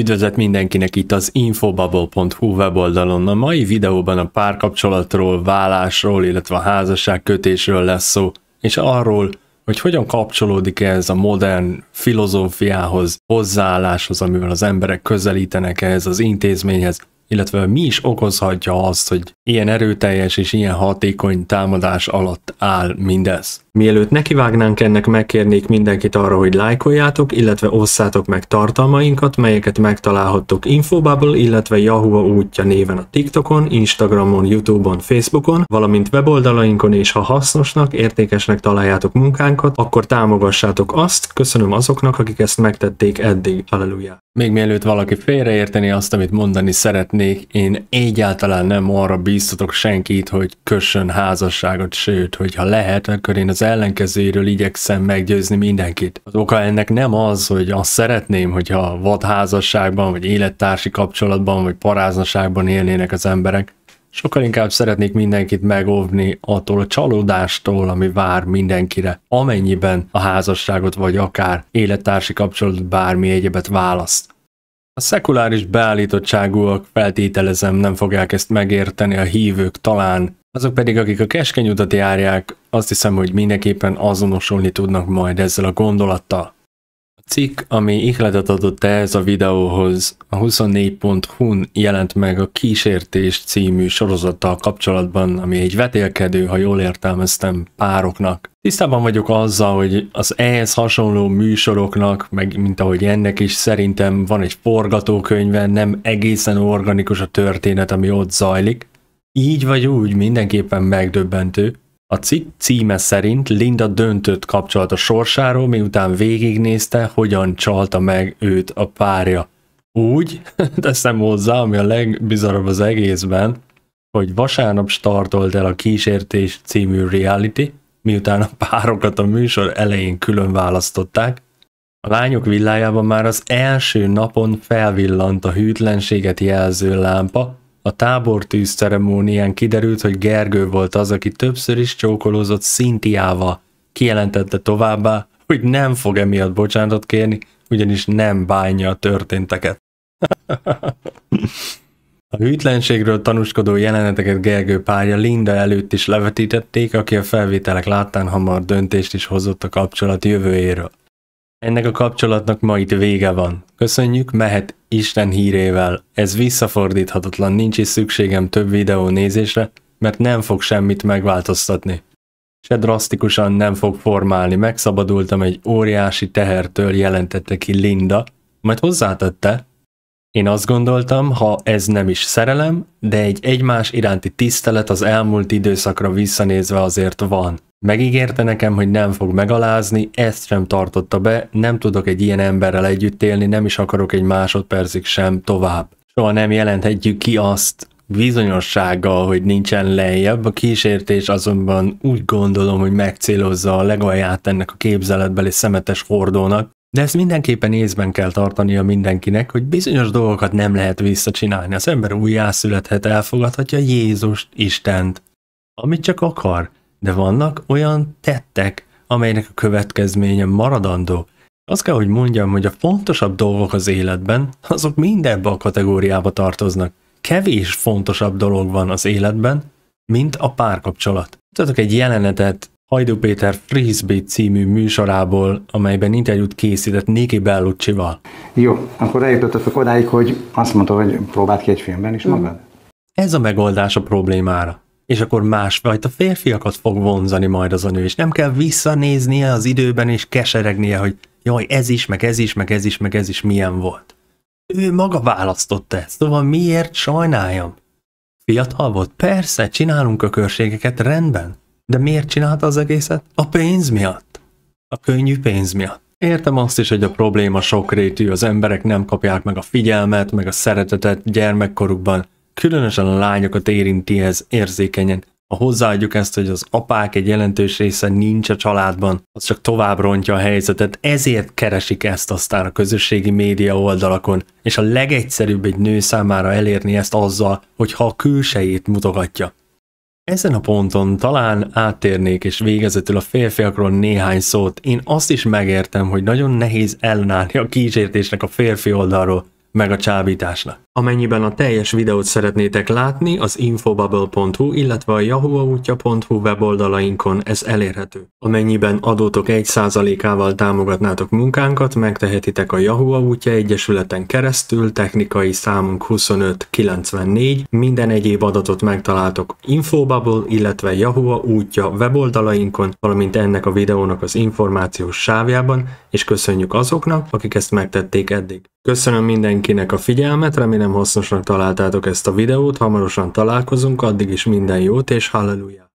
Üdvözlet mindenkinek itt az infobubble.hu weboldalon. A mai videóban a párkapcsolatról, vállásról, illetve a házasságkötésről lesz szó, és arról, hogy hogyan kapcsolódik -e ez a modern filozófiához, hozzáálláshoz, amivel az emberek közelítenek ehhez az intézményhez, illetve mi is okozhatja azt, hogy ilyen erőteljes és ilyen hatékony támadás alatt áll mindez. Mielőtt nekivágnánk ennek, megkérnék mindenkit arra, hogy lájkoljátok, illetve osszátok meg tartalmainkat, melyeket megtalálhattok Infobubble, illetve Yahoo útja néven a TikTokon, Instagramon, Youtube-on, Facebookon, valamint weboldalainkon, és ha hasznosnak, értékesnek találjátok munkánkat, akkor támogassátok azt, köszönöm azoknak, akik ezt megtették eddig. Halleluja! Még mielőtt valaki félreérteni azt, amit mondani szeretnék, én egyáltalán nem arra bíztatok senkit, hogy kössön házasságot, sőt, hogyha lehet, akkor én az ellenkezőjéről igyekszem meggyőzni mindenkit. Az oka ennek nem az, hogy azt szeretném, hogyha vadházasságban, vagy élettársi kapcsolatban, vagy paráznaságban élnének az emberek, Sokkal inkább szeretnék mindenkit megóvni attól a csalódástól, ami vár mindenkire, amennyiben a házasságot vagy akár élettársi kapcsolatot bármi egyebet választ. A szekuláris beállítottságúak feltételezem nem fogják ezt megérteni a hívők talán, azok pedig, akik a keskeny utat járják, azt hiszem, hogy mindenképpen azonosulni tudnak majd ezzel a gondolattal cikk, ami ihletet adott ehhez a videóhoz, a 24.hu-n jelent meg a Kísértés című sorozattal kapcsolatban, ami egy vetélkedő, ha jól értelmeztem, pároknak. Tisztában vagyok azzal, hogy az ehhez hasonló műsoroknak, meg mint ahogy ennek is, szerintem van egy forgatókönyve, nem egészen organikus a történet, ami ott zajlik. Így vagy úgy mindenképpen megdöbbentő, a cikk címe szerint Linda döntött kapcsolat a sorsáról, miután végignézte, hogyan csalta meg őt a párja. Úgy, teszem hozzá, ami a legbizarabb az egészben, hogy vasárnap startolt el a Kísértés című reality, miután a párokat a műsor elején külön választották. A lányok villájában már az első napon felvillant a hűtlenséget jelző lámpa, a tábortűz ceremónián kiderült, hogy Gergő volt az, aki többször is csókolózott Szintiával. Kijelentette továbbá, hogy nem fog emiatt bocsánatot kérni, ugyanis nem bánja a történteket. A hűtlenségről tanúskodó jeleneteket Gergő párja Linda előtt is levetítették, aki a felvételek láttán hamar döntést is hozott a kapcsolat jövőjéről. Ennek a kapcsolatnak ma itt vége van. Köszönjük, mehet Isten hírével. Ez visszafordíthatatlan, nincs is szükségem több videó nézésre, mert nem fog semmit megváltoztatni. Se drasztikusan nem fog formálni, megszabadultam egy óriási tehertől, jelentette ki Linda, majd hozzátette, én azt gondoltam, ha ez nem is szerelem, de egy egymás iránti tisztelet az elmúlt időszakra visszanézve azért van. Megígérte nekem, hogy nem fog megalázni, ezt sem tartotta be, nem tudok egy ilyen emberrel együtt élni, nem is akarok egy másodpercig sem tovább. Soha nem jelenthetjük ki azt bizonyossággal, hogy nincsen lejjebb, a kísértés azonban úgy gondolom, hogy megcélozza a legalját ennek a képzeletbeli szemetes hordónak, de ezt mindenképpen észben kell tartania mindenkinek, hogy bizonyos dolgokat nem lehet visszacsinálni. Az ember újjászülethet, elfogadhatja Jézust, Istent, amit csak akar. De vannak olyan tettek, amelynek a következménye maradandó. Azt kell, hogy mondjam, hogy a fontosabb dolgok az életben, azok mind ebbe a kategóriába tartoznak. Kevés fontosabb dolog van az életben, mint a párkapcsolat. Tudok egy jelenetet Hajdú Péter Frisbee című műsorából, amelyben interjút készített Niki bellucci -val. Jó, akkor eljutottatok odáig, hogy azt mondta, hogy próbált ki egy filmben is mm. magad. Ez a megoldás a problémára és akkor másfajta férfiakat fog vonzani majd az a nő, és nem kell visszanéznie az időben, és keseregnie, hogy jaj, ez is, meg ez is, meg ez is, meg ez is milyen volt. Ő maga választotta ezt, szóval miért sajnáljam? Fiatal volt? Persze, csinálunk körségeket, rendben. De miért csinálta az egészet? A pénz miatt. A könnyű pénz miatt. Értem azt is, hogy a probléma sokrétű, az emberek nem kapják meg a figyelmet, meg a szeretetet gyermekkorukban. Különösen a lányokat érinti ez érzékenyen. Ha hozzáadjuk ezt, hogy az apák egy jelentős része nincs a családban, az csak tovább rontja a helyzetet, ezért keresik ezt aztán a közösségi média oldalakon, és a legegyszerűbb egy nő számára elérni ezt azzal, hogy ha a külsejét mutogatja. Ezen a ponton talán áttérnék és végezetül a férfiakról néhány szót. Én azt is megértem, hogy nagyon nehéz ellenállni a kísértésnek a férfi oldalról, meg a csábításnak. Amennyiben a teljes videót szeretnétek látni, az infobubble.hu, illetve a yahooautja.hu weboldalainkon ez elérhető. Amennyiben adótok 1%-ával támogatnátok munkánkat, megtehetitek a Yahoo Autya Egyesületen keresztül, technikai számunk 2594, minden egyéb adatot megtaláltok infobubble, illetve Yahoo útja weboldalainkon, valamint ennek a videónak az információs sávjában, és köszönjük azoknak, akik ezt megtették eddig. Köszönöm mindenkinek a figyelmet, remélem remélem hasznosnak találtátok ezt a videót, hamarosan találkozunk, addig is minden jót és halleluja!